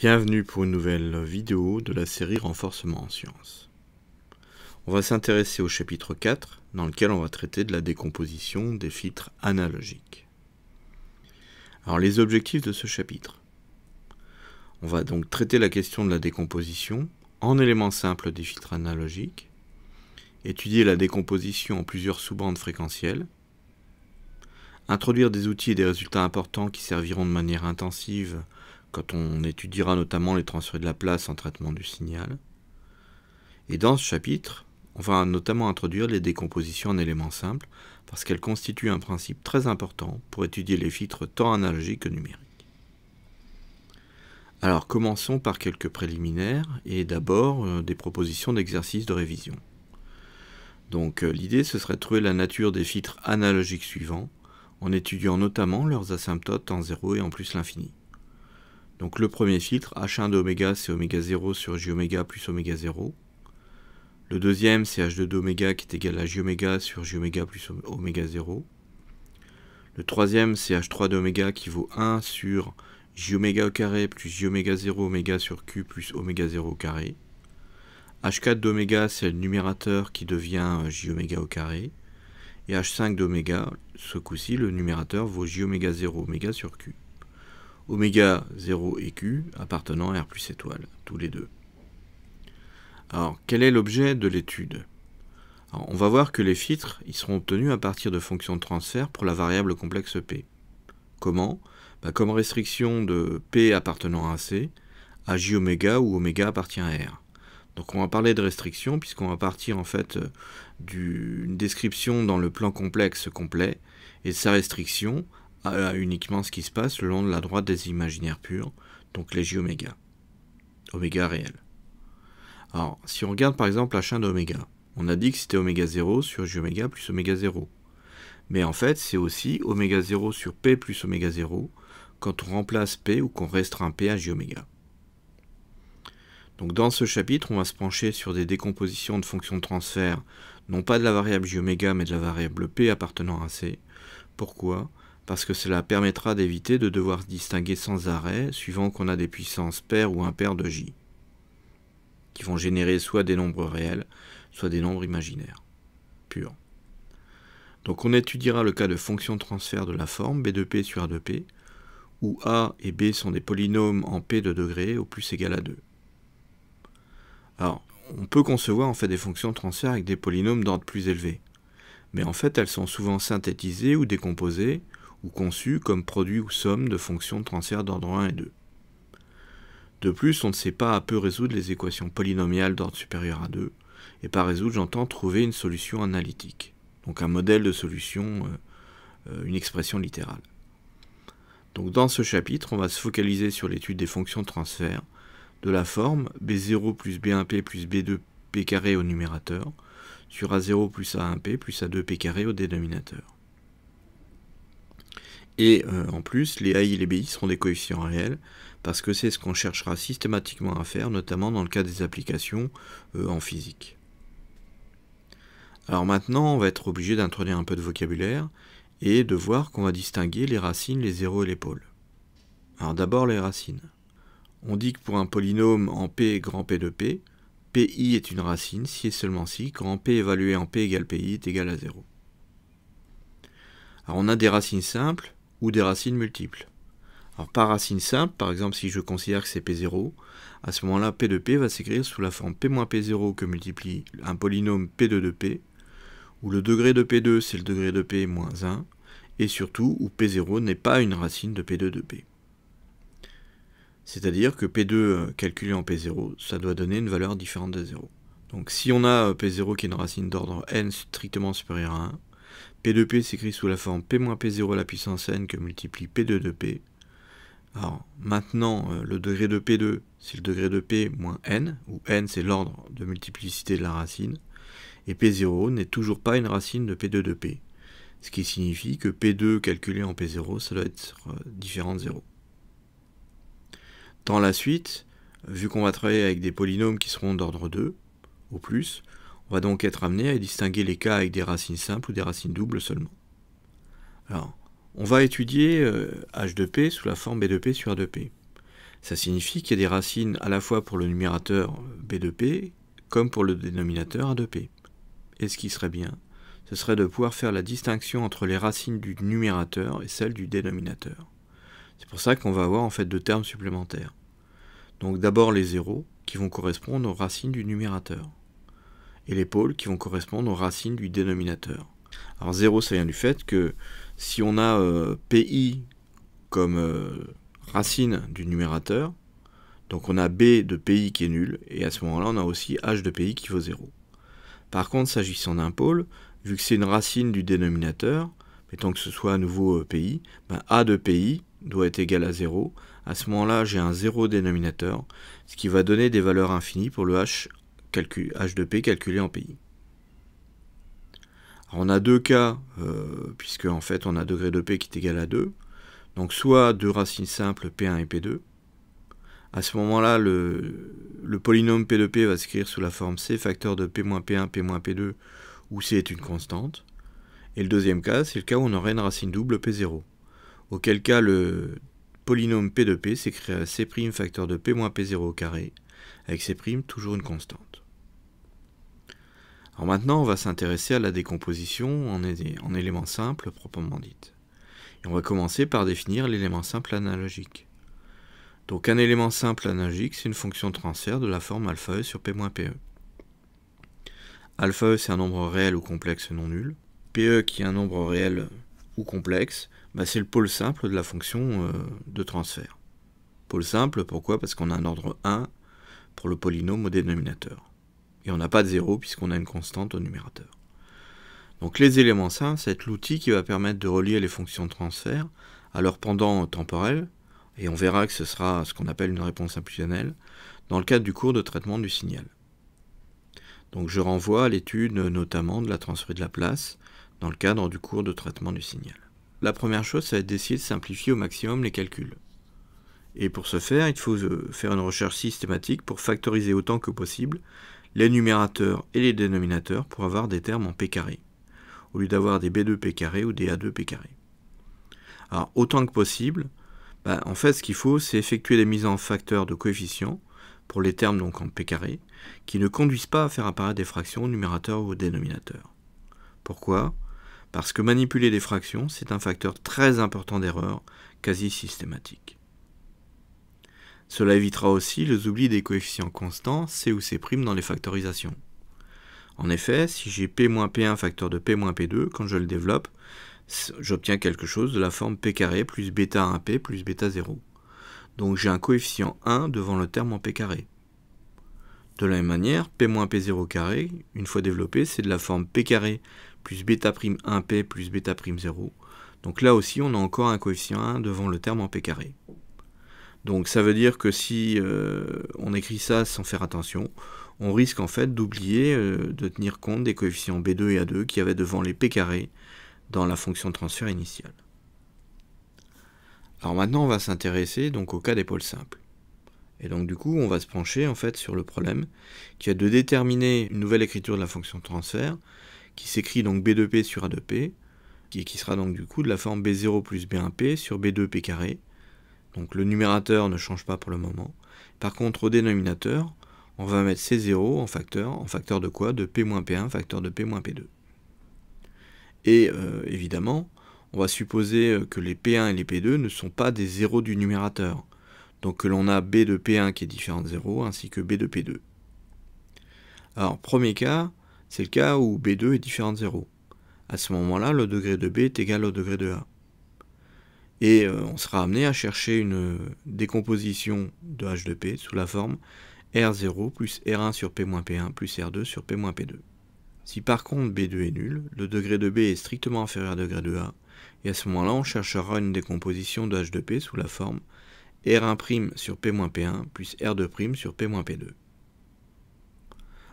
Bienvenue pour une nouvelle vidéo de la série Renforcement en sciences. On va s'intéresser au chapitre 4 dans lequel on va traiter de la décomposition des filtres analogiques. Alors les objectifs de ce chapitre. On va donc traiter la question de la décomposition en éléments simples des filtres analogiques, étudier la décomposition en plusieurs sous-bandes fréquentielles, introduire des outils et des résultats importants qui serviront de manière intensive quand on étudiera notamment les transferts de la place en traitement du signal. Et dans ce chapitre, on va notamment introduire les décompositions en éléments simples, parce qu'elles constituent un principe très important pour étudier les filtres tant analogiques que numériques. Alors commençons par quelques préliminaires et d'abord euh, des propositions d'exercices de révision. Donc euh, l'idée ce serait de trouver la nature des filtres analogiques suivants en étudiant notamment leurs asymptotes en 0 et en plus l'infini. Donc le premier filtre, H1 de oméga, c'est oméga 0 sur j oméga plus oméga 0. Le deuxième, c'est H2 d'oméga qui est égal à j oméga sur j oméga plus oméga 0. Le troisième, c'est H3 d'oméga qui vaut 1 sur j oméga au carré plus j oméga 0 oméga sur q plus oméga 0 au carré. H4 d'oméga, c'est le numérateur qui devient j oméga au carré. Et H5 d'oméga, ce coup-ci, le numérateur vaut j oméga 0 oméga sur q oméga 0 et Q appartenant à R plus étoile, tous les deux. Alors, quel est l'objet de l'étude On va voir que les filtres ils seront obtenus à partir de fonctions de transfert pour la variable complexe P. Comment bah, Comme restriction de P appartenant à C, à J oméga où oméga appartient à R. Donc on va parler de restriction puisqu'on va partir en fait euh, d'une description dans le plan complexe complet et de sa restriction uniquement ce qui se passe le long de la droite des imaginaires purs, donc les J oméga, oméga réel. Alors, si on regarde par exemple la chaîne d'oméga, on a dit que c'était oméga 0 sur j oméga plus oméga 0. Mais en fait, c'est aussi oméga 0 sur p plus oméga 0 quand on remplace p ou qu'on restreint p à j oméga. Donc dans ce chapitre, on va se pencher sur des décompositions de fonctions de transfert, non pas de la variable j oméga, mais de la variable p appartenant à c. Pourquoi parce que cela permettra d'éviter de devoir distinguer sans arrêt suivant qu'on a des puissances paires ou impaires de J, qui vont générer soit des nombres réels, soit des nombres imaginaires, purs. Donc on étudiera le cas de fonctions de transfert de la forme B de P sur A de P, où A et B sont des polynômes en P de degré au plus égal à 2. Alors, on peut concevoir en fait des fonctions de transfert avec des polynômes d'ordre plus élevé, mais en fait elles sont souvent synthétisées ou décomposées, ou conçu comme produit ou somme de fonctions de transfert d'ordre 1 et 2. De plus, on ne sait pas à peu résoudre les équations polynomiales d'ordre supérieur à 2, et par résoudre j'entends trouver une solution analytique, donc un modèle de solution, euh, euh, une expression littérale. Donc dans ce chapitre, on va se focaliser sur l'étude des fonctions de transfert, de la forme b0 plus b1p plus b2p carré au numérateur, sur a0 plus a1p plus a2p carré au dénominateur. Et euh, en plus, les AI et les BI seront des coefficients réels, parce que c'est ce qu'on cherchera systématiquement à faire, notamment dans le cas des applications euh, en physique. Alors maintenant, on va être obligé d'introduire un peu de vocabulaire, et de voir qu'on va distinguer les racines, les zéros et les pôles. Alors d'abord les racines. On dit que pour un polynôme en P grand P de P, PI est une racine si et seulement si grand P évalué en P égale PI est égal à 0. Alors on a des racines simples, ou des racines multiples. Alors par racine simple, par exemple si je considère que c'est P0, à ce moment-là P 2 P va s'écrire sous la forme P P0 que multiplie un polynôme P2 de P, où le degré de P2 c'est le degré de P moins 1, et surtout où P0 n'est pas une racine de P2 de P. C'est-à-dire que P2 euh, calculé en P0, ça doit donner une valeur différente de 0. Donc si on a euh, P0 qui est une racine d'ordre n strictement supérieur à 1, P2P s'écrit sous la forme P-P0 à la puissance n que multiplie P2 de P. Alors maintenant, euh, le degré de P2, c'est le degré de P moins n, où n c'est l'ordre de multiplicité de la racine, et P0 n'est toujours pas une racine de P2 P. Ce qui signifie que P2 calculé en P0, ça doit être euh, différent de 0. Dans la suite, vu qu'on va travailler avec des polynômes qui seront d'ordre 2 au plus, on va donc être amené à distinguer les cas avec des racines simples ou des racines doubles seulement. Alors, on va étudier euh, h de p sous la forme b de p sur a de p. Ça signifie qu'il y a des racines à la fois pour le numérateur b 2 p comme pour le dénominateur a p. Et ce qui serait bien, ce serait de pouvoir faire la distinction entre les racines du numérateur et celles du dénominateur. C'est pour ça qu'on va avoir en fait deux termes supplémentaires. Donc d'abord les zéros qui vont correspondre aux racines du numérateur et les pôles qui vont correspondre aux racines du dénominateur. Alors 0, ça vient du fait que si on a euh, PI comme euh, racine du numérateur, donc on a B de PI qui est nul, et à ce moment-là, on a aussi H de PI qui vaut 0. Par contre, s'agissant d'un pôle, vu que c'est une racine du dénominateur, mettons que ce soit à nouveau euh, PI, ben, A de PI doit être égal à 0. À ce moment-là, j'ai un 0 dénominateur, ce qui va donner des valeurs infinies pour le H calcul, H2P calculé en pays. on a deux cas, puisqu'en euh, puisque en fait on a degré de P qui est égal à 2. Donc soit deux racines simples P1 et P2. À ce moment-là, le, le, polynôme P de P va s'écrire sous la forme C facteur de P-P1, P-P2, où C est une constante. Et le deuxième cas, c'est le cas où on aurait une racine double P0. Auquel cas le polynôme P de P s'écrit C' facteur de P-P0 au carré, avec C' toujours une constante maintenant, on va s'intéresser à la décomposition en, éléments simples proprement dites. Et on va commencer par définir l'élément simple analogique. Donc un élément simple analogique, c'est une fonction de transfert de la forme alpha e sur p-pe. Alpha e, c'est un nombre réel ou complexe non nul. PE, qui est un nombre réel ou complexe, bah, c'est le pôle simple de la fonction euh, de transfert. Pôle simple, pourquoi Parce qu'on a un ordre 1 pour le polynôme au dénominateur. Et on n'a pas de zéro puisqu'on a une constante au numérateur. Donc les éléments simples, être l'outil qui va permettre de relier les fonctions de transfert à leur pendant temporel, et on verra que ce sera ce qu'on appelle une réponse impulsionnelle, dans le cadre du cours de traitement du signal. Donc je renvoie à l'étude notamment de la transfert de la place dans le cadre du cours de traitement du signal. La première chose, ça va être d'essayer de simplifier au maximum les calculs. Et pour ce faire, il faut euh, faire une recherche systématique pour factoriser autant que possible les numérateurs et les dénominateurs pour avoir des termes en P carré, au lieu d'avoir des B2P carré ou des A2P carré. Alors autant que possible, bah, en fait ce qu'il faut c'est effectuer des mises en facteurs de coefficients pour les termes donc en P carré qui ne conduisent pas à faire apparaître des fractions au numérateur ou au dénominateur. Pourquoi Parce que manipuler des fractions c'est un facteur très important d'erreur quasi systématique. Cela évitera aussi les oublis des coefficients constants C ou C' dans les factorisations. En effet, si j'ai P-P1 facteur de P-P2, quand je le développe, j'obtiens quelque chose de la forme P carré plus bêta 1P plus bêta 0. Donc j'ai un coefficient 1 devant le terme en P carré. De la même manière, P-P0 carré, une fois développé, c'est de la forme P carré plus bêta p plus bêta 0. Donc là aussi, on a encore un coefficient 1 devant le terme en P carré. Donc ça veut dire que si euh, on écrit ça sans faire attention, on risque en fait d'oublier euh, de tenir compte des coefficients B2 et A2 qui avaient avait devant les P carrés dans la fonction de transfert initiale. Alors maintenant on va s'intéresser donc au cas des pôles simples. Et donc du coup on va se pencher en fait sur le problème qui est de déterminer une nouvelle écriture de la fonction de transfert qui s'écrit donc B2P sur A2P qui, qui sera donc du coup de la forme B0 plus B1P sur B2P carré donc le numérateur ne change pas pour le moment. Par contre, au dénominateur, on va mettre ces 0 en facteur, en facteur de quoi De P-P1, facteur de P-P2. Et euh, évidemment, on va supposer euh, que les P1 et les P2 ne sont pas des zéros du numérateur. Donc que l'on a B de P1 qui est différent de 0, ainsi que B de P2. Alors, premier cas, c'est le cas où B2 est différent de 0. À ce moment-là, le degré de B est égal au degré de A. Et euh, on sera amené à chercher une euh, décomposition de H2P sous la forme R0 plus R1 sur P-P1 plus R2 sur P-P2. Si par contre B2 est nul, le degré de B est strictement inférieur au degré de A, et à ce moment-là on cherchera une décomposition de H2P sous la forme R1' sur P-P1 plus R2' sur P-P2.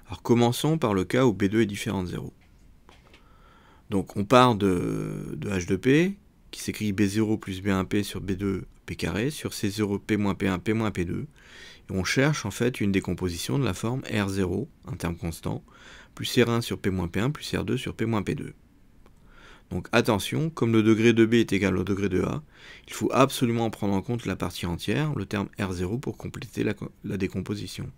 Alors commençons par le cas où B2 est différent de 0. Donc on part de, de H2P, qui s'écrit B0 plus B1P sur B2 P carré sur C0 P P1 P P2. Et on cherche en fait une décomposition de la forme R0, un terme constant, plus R1 sur P moins P1 plus R2 sur P P2. Donc attention, comme le degré de B est égal au degré de A, il faut absolument prendre en compte la partie entière, le terme R0, pour compléter la décomposition.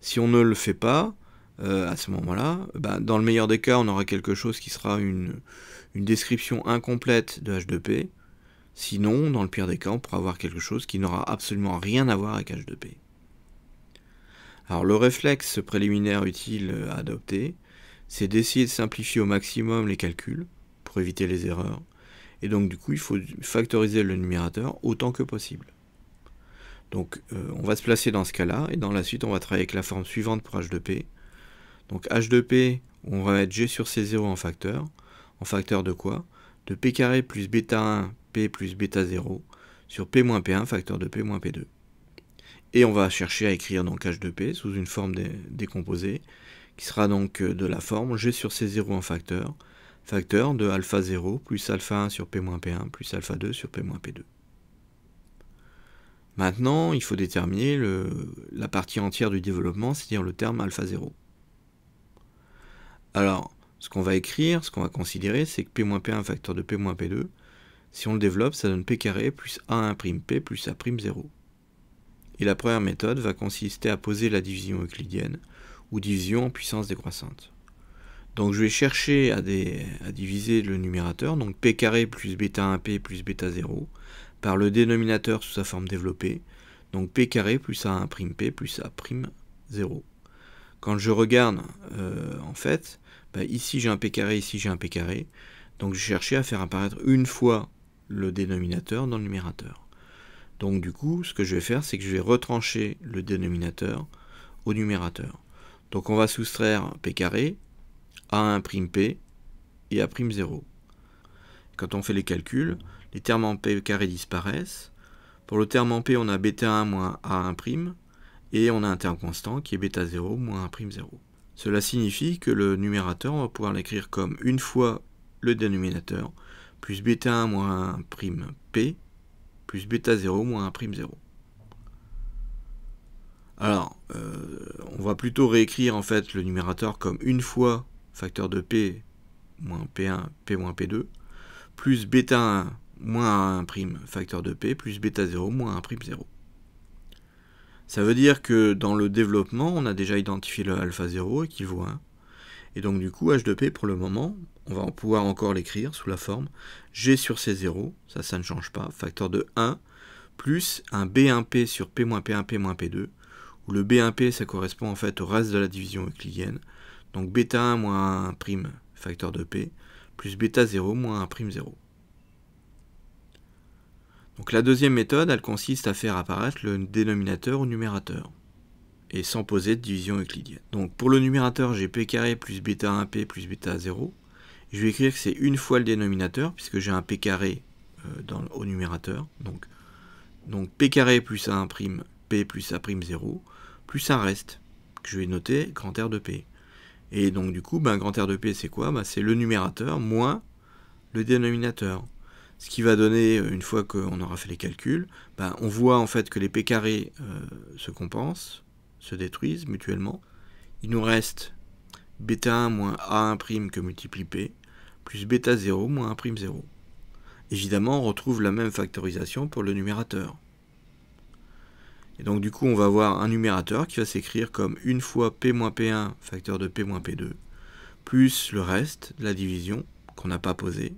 Si on ne le fait pas, euh, à ce moment-là, bah, dans le meilleur des cas, on aura quelque chose qui sera une, description incomplète de H2P. Sinon, dans le pire des cas, on pourra avoir quelque chose qui n'aura absolument rien à voir avec H2P. Alors le réflexe préliminaire utile à adopter, c'est d'essayer de simplifier au maximum les calculs pour éviter les erreurs. Et donc du coup, il faut factoriser le numérateur autant que possible. Donc euh, on va se placer dans ce cas-là, et dans la suite, on va travailler avec la forme suivante pour H2P. Donc H2P, on va mettre G sur C0 en facteur. En facteur de quoi De P carré plus bêta 1, P plus bêta 0 sur P moins P1, facteur de P moins P2. Et on va chercher à écrire donc H2P sous une forme décomposée, qui sera donc euh, de la forme G sur C0 en facteur, facteur de alpha 0 plus alpha 1 sur P moins P1 plus alpha 2 sur P moins P2. Maintenant, il faut déterminer la partie entière du développement, c'est-à-dire le terme alpha 0. Alors, ce qu'on va écrire, ce qu'on va considérer, c'est que P P1 facteur de P P2, si on le développe, ça donne P carré plus a 1p P plus A'0. Et la première méthode va consister à poser la division euclidienne, ou division en puissance décroissante. Donc je vais chercher à, diviser le numérateur, donc P carré plus bêta 1P plus bêta 0, par le dénominateur sous sa forme développée, donc P carré plus A1' P plus A'0. Quand je regarde, euh, en fait, bah, ici j'ai un p carré, ici j'ai un p carré. Donc je cherchais à faire apparaître une fois le dénominateur dans le numérateur. Donc du coup, ce que je vais faire, c'est que je vais retrancher le dénominateur au numérateur. Donc on va soustraire p carré à 1 prime p et à prime 0. Quand on fait les calculs, les termes en p carré disparaissent. Pour le terme en p, on a bêta 1 moins a1 prime et on a un terme constant qui est bêta 0 moins 1 prime 0. Cela signifie que le numérateur, on va pouvoir l'écrire comme une fois le dénominateur, plus bêta 1 moins 1 prime p, plus bêta 0 moins 1 prime 0. Alors, euh, on va plutôt réécrire en fait le numérateur comme une fois facteur de p moins p1, p moins p2, plus bêta 1 moins 1 prime facteur de p, plus bêta 0 moins 1 prime 0. Ça veut dire que dans le développement, on a déjà identifié le alpha 0 qui vaut 1. Et donc du coup, H2P pour le moment, on va pouvoir encore l'écrire sous la forme G sur C0, ça, ça ne change pas, facteur de 1, plus un B1P sur P-P1P-P2, où le B1P, ça correspond en fait au reste de la division euclidienne, donc bêta 1 moins 1 prime, facteur de P, plus bêta 0 moins 1 prime 0. Donc la deuxième méthode, elle consiste à faire apparaître le dénominateur au numérateur et sans poser de division euclidienne. Donc pour le numérateur, j'ai p carré plus bêta 1p plus bêta 0. Je vais écrire que c'est une fois le dénominateur puisque j'ai un p carré euh, dans, au numérateur. Donc, p carré plus a prime p plus A'0 plus un reste que je vais noter grand R de p. Et donc du coup, ben, grand R de p c'est quoi ben, C'est le numérateur moins le dénominateur. Ce qui va donner, euh, une fois qu'on aura fait les calculs, ben, on voit en fait que les P carrés euh, se compensent, se détruisent mutuellement. Il nous reste bêta 1 moins A1' que multiplie P, plus bêta 0 moins 1'0. Évidemment, on retrouve la même factorisation pour le numérateur. Et donc du coup, on va avoir un numérateur qui va s'écrire comme une fois p p1 facteur de p p2 plus le reste de la division qu'on n'a pas posée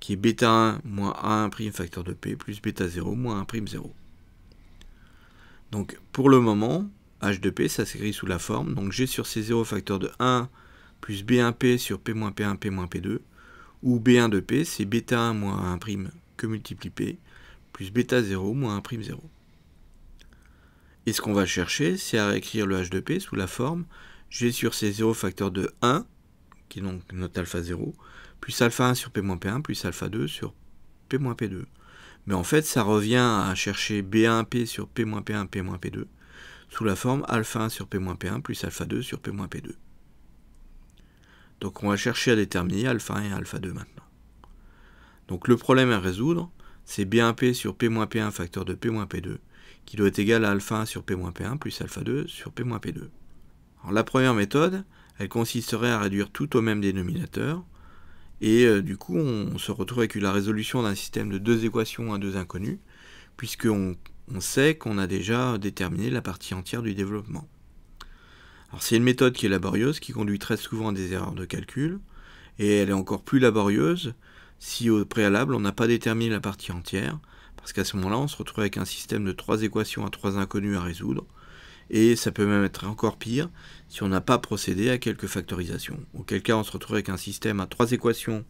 qui est bêta 1 moins A1 prime facteur de P plus bêta 0 moins 1 prime 0. Donc pour le moment, H de P, ça s'écrit sous la forme, donc G sur C0 facteur de 1 plus B1P sur P moins P1 P moins P2, Ou B1 de P, c'est bêta 1 moins 1 prime que multiplie P, plus bêta 0 moins 1 prime 0. Et ce qu'on va chercher, c'est à écrire le H de P sous la forme G sur C0 facteur de 1, qui est donc notre alpha 0, plus alpha 1 sur P-P1 plus alpha 2 sur P-P2. Mais en fait, ça revient à chercher B1P sur P-P1, P-P2 sous la forme alpha 1 sur P-P1 plus alpha 2 sur P-P2. Donc on va chercher à déterminer alpha 1 et alpha 2 maintenant. Donc le problème à résoudre, c'est B1P sur P-P1 facteur de P-P2 qui doit être égal à alpha 1 sur P-P1 plus alpha 2 sur P-P2. Alors la première méthode, elle consisterait à réduire tout au même dénominateur, et euh, du coup, on, se retrouve avec la résolution d'un système de deux équations à deux inconnues, puisqu'on on sait qu'on a déjà déterminé la partie entière du développement. Alors c'est une méthode qui est laborieuse, qui conduit très souvent à des erreurs de calcul, et elle est encore plus laborieuse si au préalable on n'a pas déterminé la partie entière, parce qu'à ce moment-là on se retrouve avec un système de trois équations à trois inconnues à résoudre, et ça peut même être encore pire si on n'a pas procédé à quelques factorisations. Auquel cas, on se retrouve avec un système à trois équations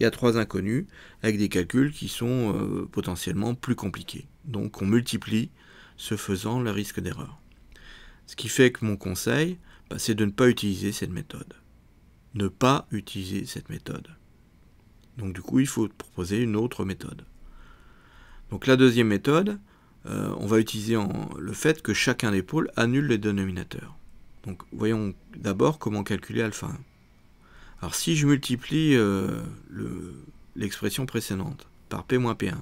et à trois inconnues, avec des calculs qui sont euh, potentiellement plus compliqués. Donc on multiplie, ce faisant, le risque d'erreur. Ce qui fait que mon conseil, bah, c'est de ne pas utiliser cette méthode. Ne pas utiliser cette méthode. Donc du coup, il faut proposer une autre méthode. Donc la deuxième méthode, euh, on va utiliser le fait que chacun des pôles annule les dénominateurs. Donc voyons d'abord comment calculer alpha 1. Alors si je multiplie euh, l'expression précédente par p p1,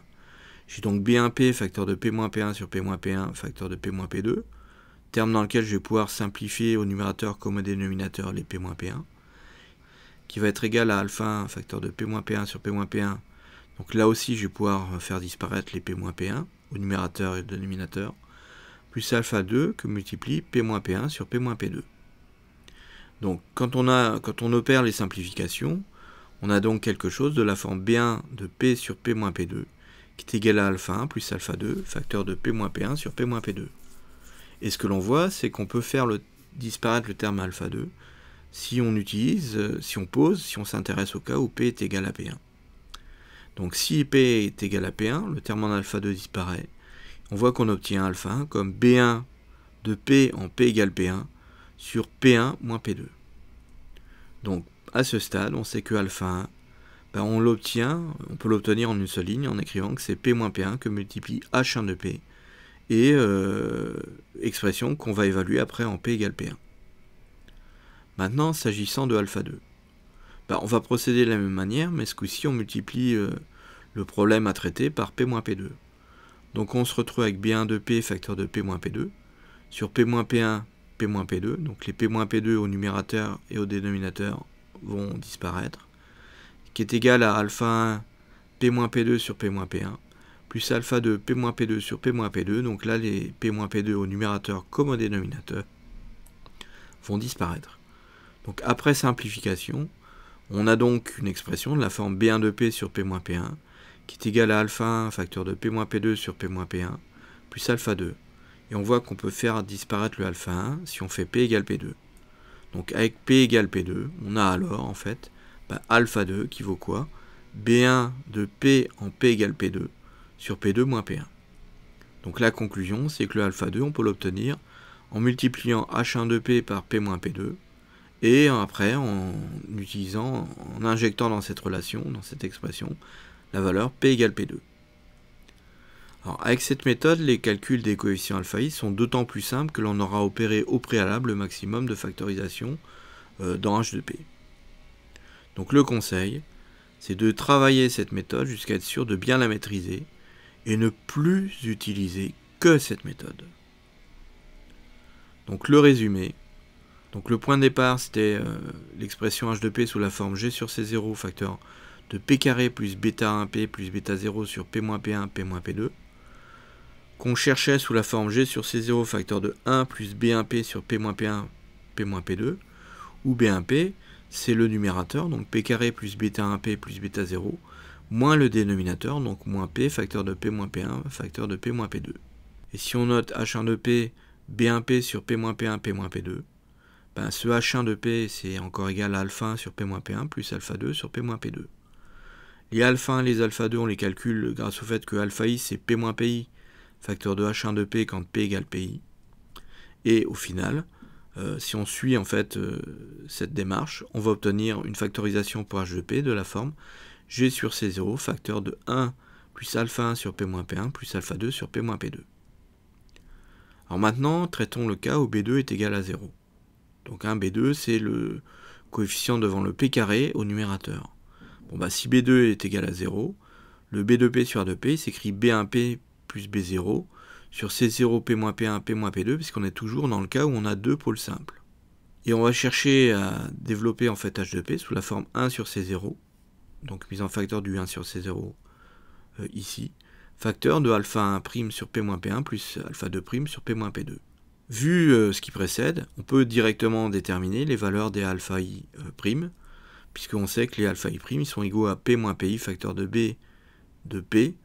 j'ai donc b1p facteur de p p1 sur p p1 facteur de p p2, terme dans lequel je vais pouvoir simplifier au numérateur comme au dénominateur les p p1, qui va être égal à alpha 1 facteur de p p1 sur p p1. Donc là aussi je vais pouvoir faire disparaître les p p1 au numérateur et au dénominateur, plus alpha 2 que multiplie p-p1 sur p-p2. Donc quand on, a, quand on opère les simplifications, on a donc quelque chose de la forme b1 de p sur p-p2 qui est égal à alpha 1 plus alpha 2, facteur de p-p1 sur p-p2. Et ce que l'on voit, c'est qu'on peut faire disparaître le terme alpha 2 si on utilise, euh, si on pose, si on s'intéresse au cas où p est égal à p1. Donc si P est égal à P1, le terme en alpha 2 disparaît. On voit qu'on obtient alpha 1 comme B1 de P en P égale P1 sur P1 moins P2. Donc à ce stade, on sait que alpha 1, bah, on peut l'obtenir en une seule ligne en écrivant que c'est P moins P1 que multiplie H1 de P et euh, expression qu'on va évaluer après en P égale P1. Maintenant, s'agissant de alpha 2 on va procéder de la même manière, mais ce coup-ci, on multiplie le problème à traiter par P P2. Donc on se retrouve avec B1 de P facteur de P P2, sur P P1, P P2, donc les P P2 au numérateur et au dénominateur vont disparaître, qui est égal à alpha 1 P P2 sur P P1, plus alpha 2 P P2 sur P P2, donc là les P P2 au numérateur comme au dénominateur vont disparaître. Donc après simplification, on a donc une expression de la forme B1 de P sur P-P1 qui est égale à alpha 1 facteur de P-P2 sur P-P1 plus alpha 2. Et on voit qu'on peut faire disparaître le alpha 1 si on fait P égale P2. Donc avec P égale P2, on a alors en fait α bah, alpha 2 qui vaut quoi B1 de P en P égale P2 sur P2 moins P1. Donc la conclusion, c'est que le alpha 2, on peut l'obtenir en multipliant H1 de P par P P2 et après en utilisant, en injectant dans cette relation, dans cette expression, la valeur P égale P2. Alors, avec cette méthode, les calculs des coefficients alpha i sont d'autant plus simples que l'on aura opéré au préalable le maximum de factorisation euh, dans H de P. Donc le conseil, c'est de travailler cette méthode jusqu'à être sûr de bien la maîtriser et ne plus utiliser que cette méthode. Donc le résumé, donc le point de départ, c'était euh, l'expression H2P sous la forme G sur C0 facteur de P carré plus bêta 1P plus bêta 0 sur P moins P1, P moins P2, qu'on cherchait sous la forme G sur C0 facteur de 1 plus B1P sur P moins P1, P moins P2, ou B1P, c'est le numérateur, donc P carré plus bêta 1P plus bêta 0, moins le dénominateur, donc moins P, facteur de P moins P1, facteur de P moins P2. Et si on note H1 de P, B1P sur P moins P1, P moins P2, ben, ce H1 de P, c'est encore égal à alpha 1 sur P-P1 plus alpha 2 sur P-P2. Les alpha 1 et les alpha 2, on les calcule grâce au fait que alpha i, c'est P-Pi, facteur de H1 de P quand P égale PI. Et au final, euh, si on suit en fait euh, cette démarche, on va obtenir une factorisation pour H de P de la forme G sur C0, facteur de 1 plus alpha 1 sur P-P1 plus alpha 2 sur P-P2. Alors maintenant, traitons le cas où B2 est égal à 0. Donc 1b2, c'est le coefficient devant le p carré au numérateur. Bon bah si b2 est égal à 0, le b2p sur 2p s'écrit b1p plus b0 sur c0 p p1 p p2 puisqu'on est toujours dans le cas où on a deux pôles simples. Et on va chercher à développer en fait h 2 p sous la forme 1 sur c0, donc mise en facteur du 1 sur c0 euh, ici, facteur de alpha 1' sur p p1 plus alpha 2' sur p p2. Vu euh, ce qui précède, on peut directement déterminer les valeurs des alpha i euh, prime, puisqu'on sait que les alpha i prime sont égaux à p moins pi, facteur de b de p,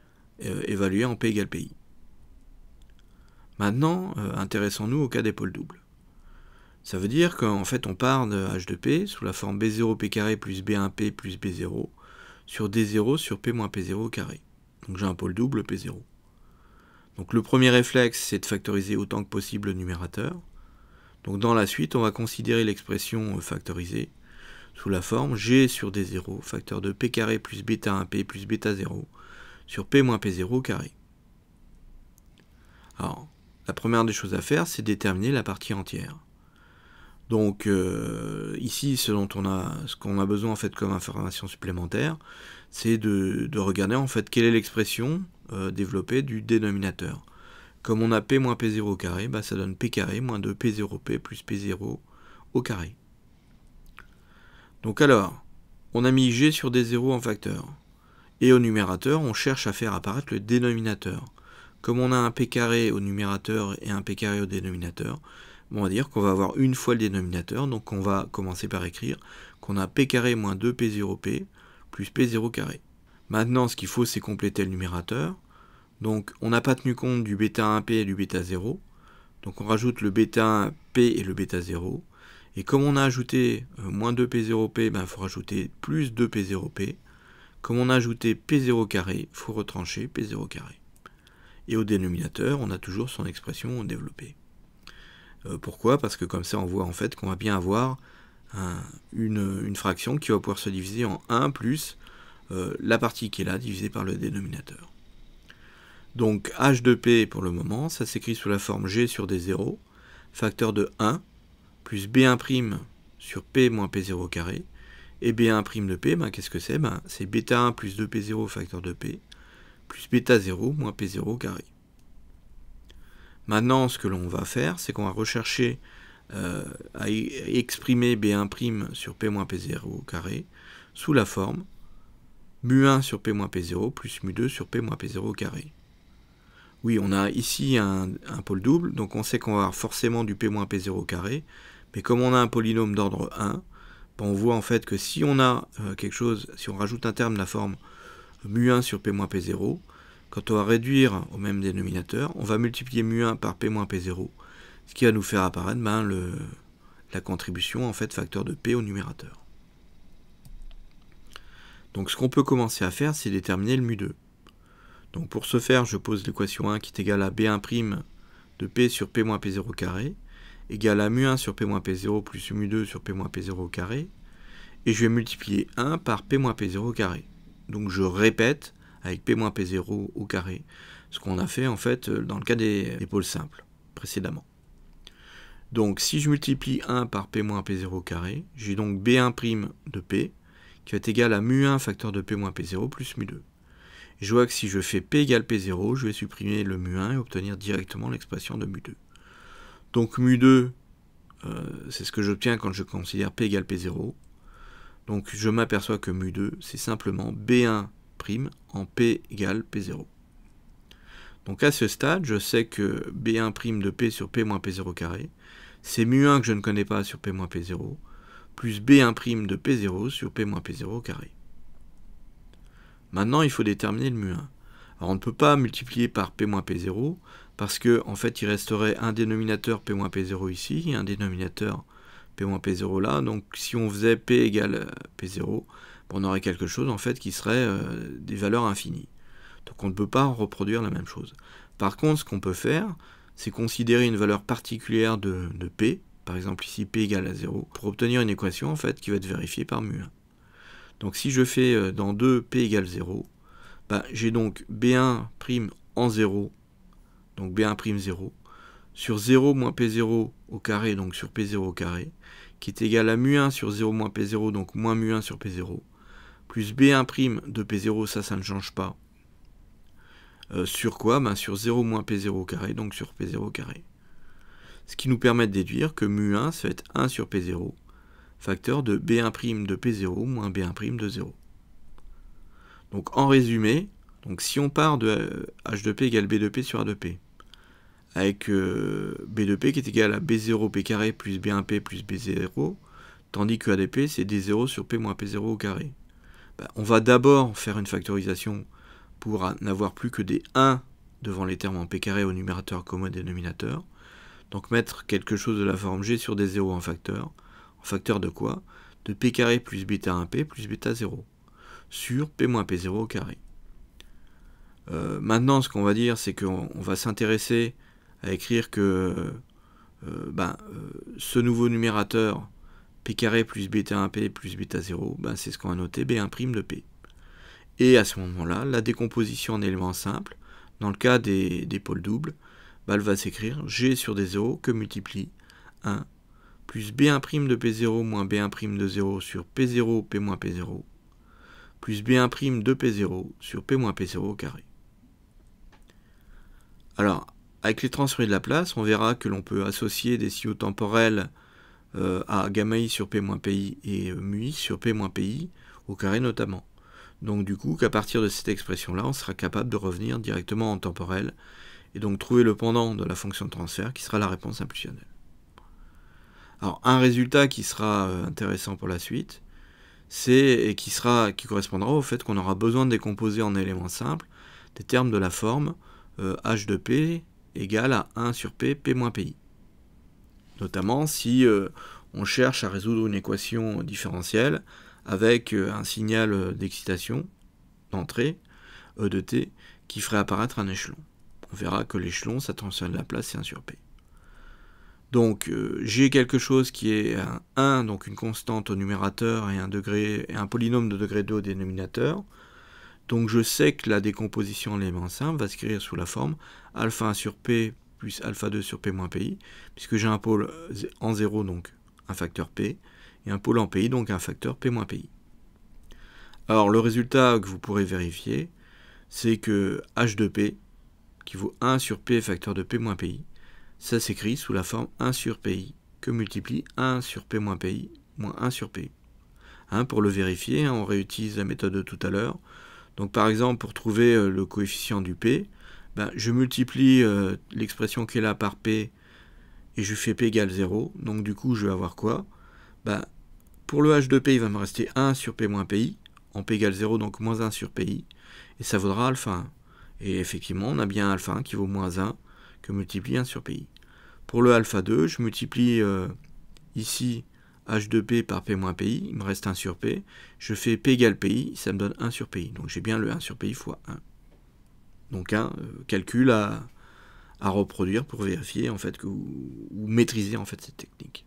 euh, évalué en p égale pi. Maintenant, intéressons-nous au cas des pôles doubles. Ça veut dire qu'en fait, on part de h de p sous la forme b0p carré plus b1p plus b0 sur d0 sur p moins p0 carré. Donc j'ai un pôle double p0. Donc le premier réflexe, c'est de factoriser autant que possible le numérateur. Donc dans la suite, on va considérer l'expression euh, factorisée sous la forme g sur d 0 facteur de p carré plus bêta 1p plus bêta 0 sur p moins p0 carré. Alors, la première des choses à faire, c'est déterminer la partie entière. Donc euh, ici, ce dont on a, ce qu'on a besoin en fait comme information supplémentaire, c'est de, regarder en fait quelle est l'expression euh, développée du dénominateur. Comme on a p moins p0 au carré, bah, ça donne p carré moins 2p0p plus p0 au carré. Donc alors, on a mis g sur des 0 en facteur. Et au numérateur, on cherche à faire apparaître le dénominateur. Comme on a un p carré au numérateur et un p carré au dénominateur, on va dire qu'on va avoir une fois le dénominateur, donc on va commencer par écrire qu'on a p carré moins 2p0p plus P0 carré. Maintenant, ce qu'il faut, c'est compléter le numérateur. Donc, on n'a pas tenu compte du bêta 1p et du bêta 0. Donc, on rajoute le bêta 1p et le bêta 0. Et comme on a ajouté euh, moins 2p0p, il ben, faut rajouter plus 2p0p. Comme on a ajouté p0 carré, il faut retrancher p0 carré. Et au dénominateur, on a toujours son expression développée. Euh, pourquoi Parce que comme ça, on voit en fait qu'on va bien avoir une, fraction qui va pouvoir se diviser en 1 plus euh, la partie qui est là divisée par le dénominateur. Donc h de p pour le moment, ça s'écrit sous la forme g sur d 0, facteur de 1, plus b1' sur p moins p0 carré, et b1' de p, ben, qu'est-ce que c'est ben, C'est bêta 1 plus 2p0 facteur de p, plus bêta 0 moins p0 carré. Maintenant, ce que l'on va faire, c'est qu'on va rechercher euh, à exprimer B1' sur P-P0 au carré sous la forme mu1 sur P-P0 plus mu2 sur P-P0 au carré. Oui, on a ici un, pôle double, donc on sait qu'on va avoir forcément du P-P0 au carré, mais comme on a un polynôme d'ordre 1, ben, on voit en fait que si on a euh, quelque chose, si on rajoute un terme de la forme mu1 sur P-P0, quand on va réduire au même dénominateur, on va multiplier mu1 par P-P0, ce qui va nous faire apparaître ben, le, la contribution en fait facteur de P au numérateur. Donc ce qu'on peut commencer à faire, c'est déterminer le mu2. Donc pour ce faire, je pose l'équation 1 qui est égale à B1' de P sur P P0 carré, égale à mu1 sur P P0 plus mu2 sur P P0 carré, et je vais multiplier 1 par P P0 carré. Donc je répète avec P P0 au carré, ce qu'on a fait en fait dans le cas des pôles simples précédemment. Donc si je multiplie 1 par p p0 carré, j'ai donc b1' de p qui est égal à mu1 facteur de p p0 plus mu2. je vois que si je fais p égale p0, je vais supprimer le mu1 et obtenir directement l'expression de mu2. Donc mu2, euh, c'est ce que j'obtiens quand je considère p égale p0. Donc je m'aperçois que mu2, c'est simplement b1' en p égale p0. Donc à ce stade, je sais que b1' de p sur p p0 carré, c'est mu1 que je ne connais pas sur P-P0, plus B1' de P0 sur P-P0 carré. Maintenant, il faut déterminer le mu1. Alors on ne peut pas multiplier par P-P0, parce qu'en fait, il resterait un dénominateur P-P0 ici, et un dénominateur P-P0 là, donc si on faisait P égale euh, P0, ben, on aurait quelque chose en fait qui serait euh, des valeurs infinies. Donc on ne peut pas reproduire la même chose. Par contre, ce qu'on peut faire, c'est considérer une valeur particulière de, P, par exemple ici P égale à 0, pour obtenir une équation en fait qui va être vérifiée par mu1. Donc si je fais euh, dans 2 P égale 0, bah, j'ai donc B1' en 0, donc B1' 0, sur 0 moins P0 au carré, donc sur P0 au carré, qui est égal à mu1 sur 0 moins P0, donc moins mu1 sur P0, plus B1' de P0, ça, ça ne change pas, euh, sur quoi bah, Sur 0 moins P0 au carré, donc sur P0 au carré. Ce qui nous permet de déduire que mu1, ça va être 1 sur P0, facteur de B1' de P0 moins B1' de 0. Donc en résumé, donc si on part de euh, H 2 P égale B 2 P sur A de P, avec euh, B 2 P qui est égal à B0P carré plus B1P plus B0, tandis que ADP c'est D0 sur P moins P0 au carré. Bah, on va d'abord faire une factorisation pour n'avoir plus que des 1 devant les termes en P carré au numérateur comme au dénominateur. Donc mettre quelque chose de la forme G sur des 0 en facteur. En facteur de quoi De P carré plus bêta 1P plus bêta 0 sur P moins P0 au carré. Euh, maintenant, ce qu'on va dire, c'est qu'on va s'intéresser à écrire que euh, ben, euh, ce nouveau numérateur P carré plus bêta 1P plus bêta 0, ben, c'est ce qu'on va noter B1' de P. Et à ce moment-là, la décomposition en éléments simples, dans le cas des, pôles doubles, bah, elle va s'écrire G sur des 0 que multiplie 1 plus B1' de P0 moins B1' de 0 sur P0 P P0 plus B1' de P0 sur P P0 au carré. Alors, avec les transferts de la place, on verra que l'on peut associer des siots temporels euh, à gamma i sur P PI et euh, mu i sur P PI au carré notamment. Donc du coup, qu'à partir de cette expression-là, on sera capable de revenir directement en temporel, et donc trouver le pendant de la fonction de transfert qui sera la réponse impulsionnelle. Alors un résultat qui sera euh, intéressant pour la suite, c'est et qui sera qui correspondra au fait qu'on aura besoin de décomposer en éléments simples des termes de la forme euh, h de p égale à 1 sur p p moins pi. Notamment si euh, on cherche à résoudre une équation différentielle avec euh, un signal euh, d'excitation, d'entrée, E de T, qui ferait apparaître un échelon. On verra que l'échelon, ça tensionne la place, c'est 1 sur P. Donc j'ai quelque chose qui est un 1, donc une constante au numérateur et un, degré, et un polynôme de degré 2 au dénominateur. Donc je sais que la décomposition en simple simples va créer sous la forme alpha 1 sur p plus alpha 2 sur p moins pi, puisque j'ai un pôle en 0, donc un facteur p, et un pôle en pays, donc un facteur P-PI. Alors le résultat que vous pourrez vérifier, c'est que H de P, qui vaut 1 sur P facteur de P-PI, ça s'écrit sous la forme 1 sur PI, que multiplie 1 sur P-PI moins 1 sur PI. Hein, pour le vérifier, hein, on réutilise la méthode de tout à l'heure. Donc par exemple, pour trouver euh, le coefficient du P, ben, je multiplie euh, l'expression qui est là par P et je fais P égale 0. Donc du coup, je vais avoir quoi bah, pour le H2P, il va me rester 1 sur P PI, en P égale 0, donc moins 1 sur PI, et ça vaudra alpha 1. Et effectivement, on a bien alpha 1 qui vaut moins 1, que multiplie 1 sur PI. Pour le alpha 2, je multiplie euh, ici H2P par P PI, il me reste 1 sur P, je fais P égale PI, ça me donne 1 sur PI, donc j'ai bien le 1 sur PI fois 1. Donc un euh, calcul à, reproduire pour vérifier en fait en fait cette technique.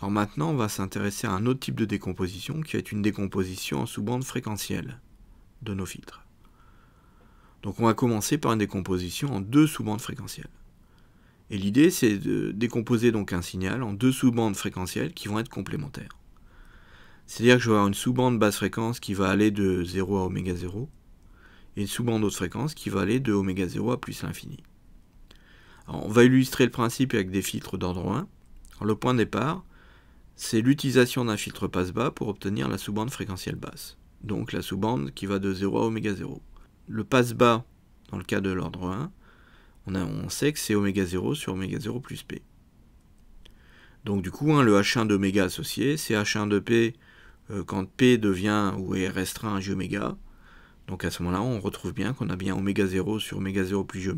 Alors maintenant, on va s'intéresser à un autre type de décomposition qui est une décomposition en sous bandes fréquentielles de nos filtres. Donc on va commencer par une décomposition en deux sous-bandes fréquentielles. Et l'idée, c'est de décomposer donc un signal en deux sous-bandes fréquentielles qui vont être complémentaires. C'est-à-dire que je vais avoir une sous-bande basse fréquence qui va aller de 0 à ω 0, et une sous-bande haute fréquence qui va aller de ω 0 à plus l'infini. on va illustrer le principe avec des filtres d'ordre 1. Alors, le point de départ, c'est l'utilisation d'un filtre passe-bas pour obtenir la sous-bande fréquentielle basse, donc la sous-bande qui va de 0 à ω 0. Le passe-bas, dans le cas de l'ordre 1, on, a, on sait que c'est ω 0 sur ω 0 plus p. Donc du coup, hein, le h1 ω associé, c'est h1 de p euh, quand p devient ou est restreint à jω. Donc à ce moment-là, on retrouve bien qu'on a bien ω 0 sur ω 0 plus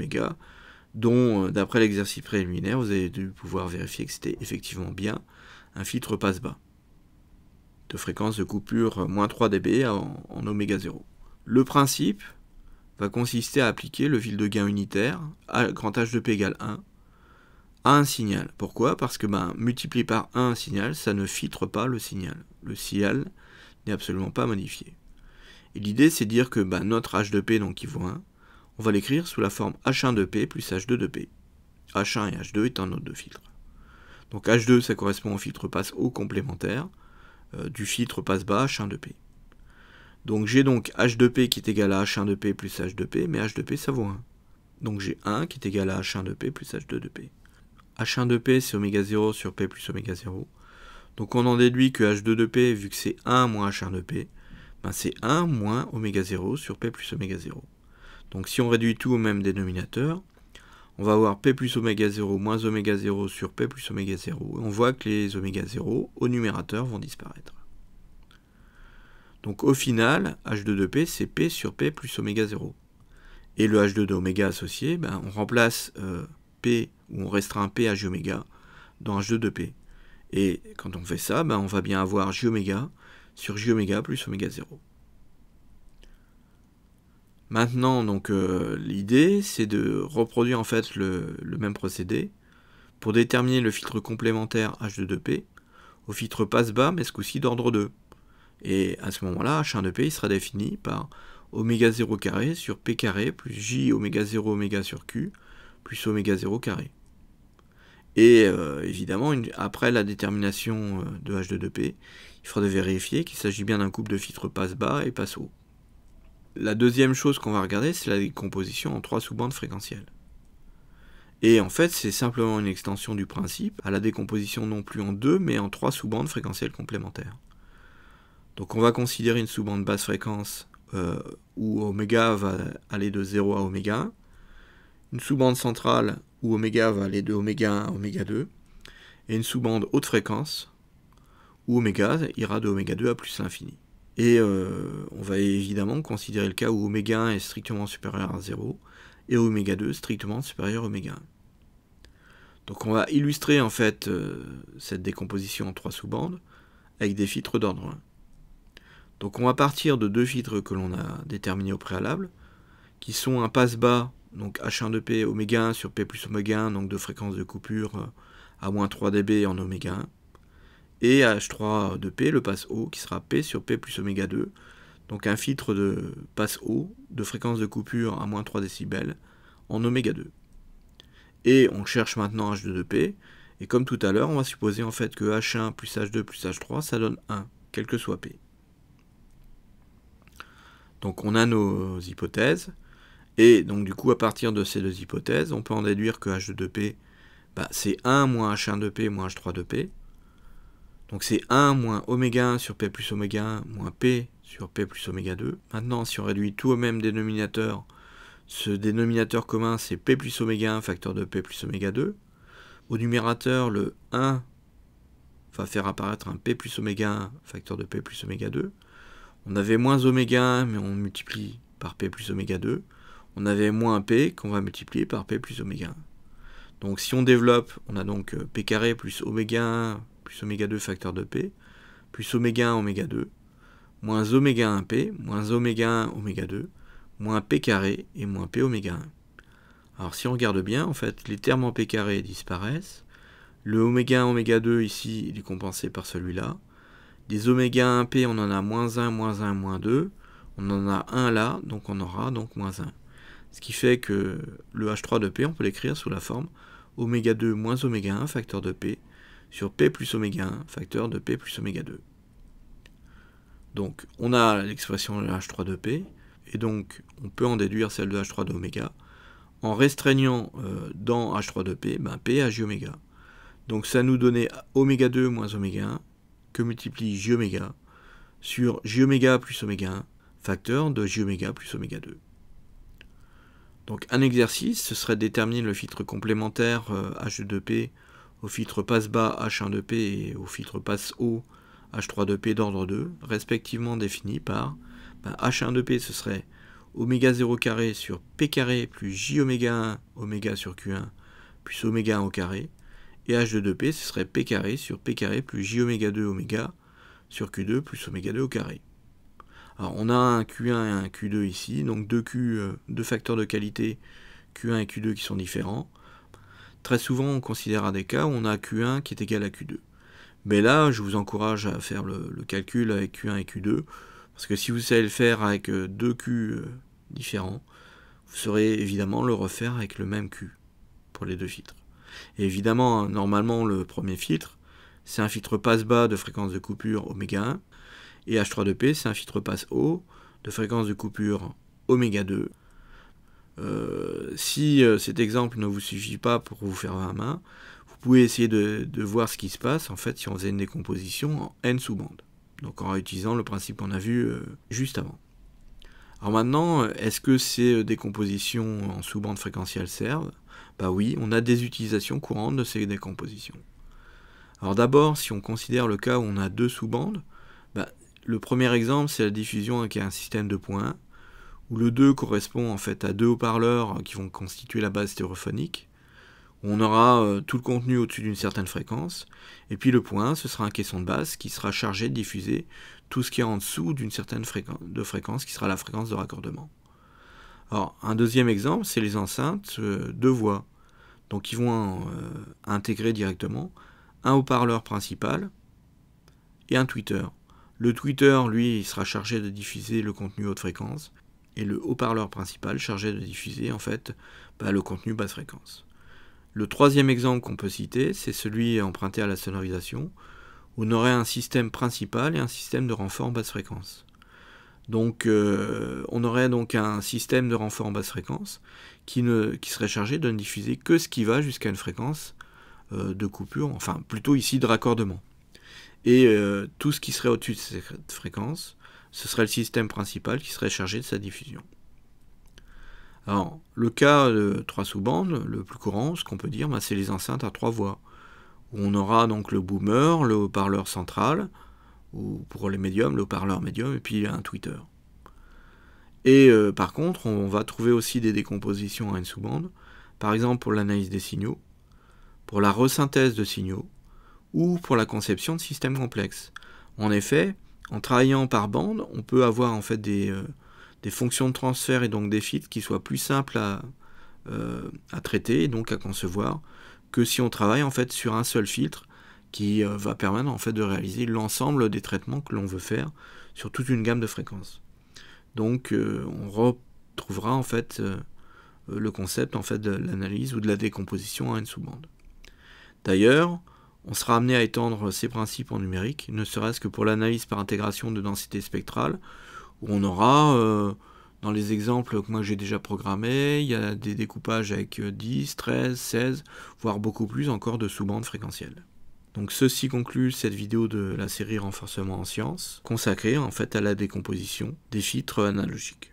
dont, euh, d'après l'exercice préliminaire, vous avez dû pouvoir vérifier que c'était effectivement bien un filtre passe-bas de fréquence de coupure moins 3 dB en, ω oméga 0. Le principe va consister à appliquer le fil de gain unitaire à H de P égale 1 à un signal. Pourquoi Parce que ben, multiplié par 1 un signal, ça ne filtre pas le signal. Le signal n'est absolument pas modifié. Et l'idée, c'est de dire que ben, notre H de P, donc qui vaut 1, on va l'écrire sous la forme H1 de P plus H2 de P. H1 et H2 étant nos deux filtres. Donc H2, ça correspond au filtre passe haut complémentaire euh, du filtre passe bas h 1 de p Donc j'ai donc H2P qui est égal à h 1 de p plus H2P, mais H2P ça vaut 1. Donc j'ai 1 qui est égal à h 1 de p plus h 2 de p h 1 de p c'est oméga 0 sur P plus oméga 0. Donc on en déduit que h 2 de p vu que c'est 1 moins h 1 de p ben c'est 1 moins oméga 0 sur P plus ω 0. Donc si on réduit tout au même dénominateur, on va avoir P plus oméga 0 moins oméga 0 sur P plus oméga 0, on voit que les oméga 0 au numérateur vont disparaître. Donc au final, H2 de P, c'est P sur P plus oméga 0. Et le H2 de oméga associé, ben, on remplace euh, P, ou on restreint P à j oméga, dans H2 de P. Et quand on fait ça, ben, on va bien avoir j oméga sur j oméga plus oméga 0. Maintenant, donc euh, l'idée, c'est de reproduire en fait le, même procédé pour déterminer le filtre complémentaire H2P au filtre passe-bas, mais ce coup-ci d'ordre 2. Et à ce moment-là, 1 p sera défini par ω 0 carré sur P plus J oméga 0 oméga sur Q plus ω 0 carré. Et euh, évidemment, après la détermination euh, de H2P, il faudra vérifier qu'il s'agit bien d'un couple de filtres passe-bas et passe-haut la deuxième chose qu'on va regarder, c'est la décomposition en trois sous-bandes fréquentielles. Et en fait, c'est simplement une extension du principe à la décomposition non plus en deux, mais en trois sous-bandes fréquentielles complémentaires. Donc on va considérer une sous-bande basse fréquence euh, où oméga va aller de 0 à oméga 1, une sous-bande centrale où oméga va aller de oméga 1 à oméga 2, et une sous-bande haute fréquence où oméga ira de oméga 2 à plus l'infini. Et euh, on va évidemment considérer le cas où ω 1 est strictement supérieur à 0 et ω 2 strictement supérieur à ω 1. Donc on va illustrer en fait euh, cette décomposition en trois sous-bandes avec des filtres d'ordre 1. Donc on va partir de deux filtres que l'on a déterminés au préalable, qui sont un passe-bas, donc h 1 de p ω 1 sur P plus ω 1, donc de fréquence de coupure euh, à moins 3 dB en ω 1, et H3 de P, le passe O, qui sera P sur P plus oméga 2. Donc un filtre de passe O de fréquence de coupure à moins 3 décibels en oméga 2. Et on cherche maintenant H2 de P. Et comme tout à l'heure, on va supposer en fait que H1 plus H2 plus H3, ça donne 1, quel que soit P. Donc on a nos hypothèses. Et donc du coup, à partir de ces deux hypothèses, on peut en déduire que H2 de P, bah, c'est 1 moins H1 de P moins H3 de P. Donc c'est 1 moins oméga 1 sur P plus oméga 1 moins P sur P plus oméga 2. Maintenant, si on réduit tout au même dénominateur, ce dénominateur commun c'est P plus oméga 1 facteur de P plus oméga 2. Au numérateur, le 1 va faire apparaître un P plus oméga 1 facteur de P plus oméga 2. On avait moins oméga 1 mais on multiplie par P plus oméga 2. On avait moins P qu'on va multiplier par P plus oméga 1. Donc si on développe, on a donc euh, P carré plus oméga 1 plus oméga 2 facteur de P, plus oméga 1 oméga 2, moins oméga 1P, moins oméga 1 oméga 2, moins P carré et moins P oméga 1. Alors si on regarde bien, en fait, les termes en P carré disparaissent. Le oméga 1, oméga 2 ici, est compensé par celui-là. Des oméga 1P, on en a moins 1, moins 1, moins 2. On en a 1 là, donc on aura donc moins 1. Ce qui fait que le H3 de P, on peut l'écrire sous la forme oméga 2 moins oméga 1 facteur de P sur P plus oméga 1, facteur de P plus oméga 2. Donc on a l'expression de H3 de P, et donc on peut en déduire celle de H3 de oméga, en restreignant euh, dans H3 de P, ben P à J oméga. Donc ça nous donnait oméga 2 moins oméga 1, que multiplie J oméga, sur J oméga plus oméga 1, facteur de J oméga plus oméga 2. Donc un exercice, ce serait de déterminer le filtre complémentaire H2P euh, au filtre passe bas h 1 de p et au filtre passe haut h 3 de p d'ordre 2, respectivement définis par ben, h 1 de p ce serait oméga 0 carré sur P carré plus J oméga 1 oméga sur Q1 plus oméga 1 au carré, et h 2 de e p ce serait P carré sur P carré plus J oméga 2 oméga sur Q2 plus oméga 2 au carré. Alors on a un Q1 et un Q2 ici, donc deux, euh, deux facteurs de qualité Q1 et Q2 qui sont différents. Très souvent, on considère des cas où on a Q1 qui est égal à Q2. Mais là, je vous encourage à faire le, calcul avec Q1 et Q2, parce que si vous savez le faire avec euh, deux Q euh, différents, vous saurez évidemment le refaire avec le même Q pour les deux filtres. évidemment, hein, normalement, le premier filtre, c'est un filtre passe-bas de fréquence de coupure oméga 1, et H3 p c'est un filtre passe-haut de fréquence de coupure oméga 2. Euh, si euh, cet exemple ne vous suffit pas pour vous faire la main, vous pouvez essayer de, voir ce qui se passe en fait si on faisait une décomposition en n sous-bandes. Donc en réutilisant le principe qu'on a vu euh, juste avant. Alors maintenant, est-ce que ces décompositions en sous bandes fréquentielles servent Bah oui, on a des utilisations courantes de ces décompositions. Alors d'abord, si on considère le cas où on a deux sous-bandes, bah, le premier exemple c'est la diffusion qui est un système de points où le 2 correspond en fait à deux haut-parleurs euh, qui vont constituer la base stéréophonique. On aura euh, tout le contenu au-dessus d'une certaine fréquence. Et puis le point, ce sera un caisson de basse qui sera chargé de diffuser tout ce qui est en dessous d'une certaine fréquence, de fréquence qui sera la fréquence de raccordement. un deuxième exemple, c'est les enceintes euh, de voix. Donc, ils vont intégrer directement un haut-parleur principal et un tweeter. Le tweeter, lui, sera chargé de diffuser le contenu haute fréquence et le haut-parleur principal chargé de diffuser en fait bah, le contenu basse fréquence. Le troisième exemple qu'on peut citer, c'est celui emprunté à la sonorisation, où on aurait un système principal et un système de renfort en basse fréquence. Donc euh, on aurait donc un système de renfort en basse fréquence qui, serait chargé de ne diffuser que ce qui va jusqu'à une fréquence euh, de coupure, enfin plutôt ici de raccordement. Et euh, tout ce qui serait au-dessus de cette fréquence ce serait le système principal qui serait chargé de sa diffusion. Alors, le cas de trois sous-bandes, le plus courant, ce qu'on peut dire, bah, c'est les enceintes à trois voix. Où on aura donc le boomer, le haut-parleur central, ou pour les médiums, le haut-parleur médium, et puis un tweeter. Et euh, par contre, on va trouver aussi des décompositions à une sous-bande, par exemple pour l'analyse des signaux, pour la resynthèse de signaux, ou pour la conception de systèmes complexes. En effet, en travaillant par bande, on peut avoir en fait des, euh, fonctions de transfert et donc des filtres qui soient plus simples euh, à, traiter et donc à concevoir que si on travaille en fait sur un seul filtre qui euh, va permettre en fait de réaliser l'ensemble des traitements que l'on veut faire sur toute une gamme de fréquences. Donc on retrouvera en fait le concept en fait de l'analyse ou de la décomposition à une sous-bande. D'ailleurs, on sera amené à étendre ces principes en numérique, ne serait-ce que pour l'analyse par intégration de densité spectrale, où on aura, euh, dans les exemples que moi j'ai déjà programmés, il y a des découpages avec 10, 13, 16, voire beaucoup plus encore de sous-bandes fréquentielles. Donc ceci conclut cette vidéo de la série Renforcement en sciences, consacrée en fait à la décomposition des filtres analogiques.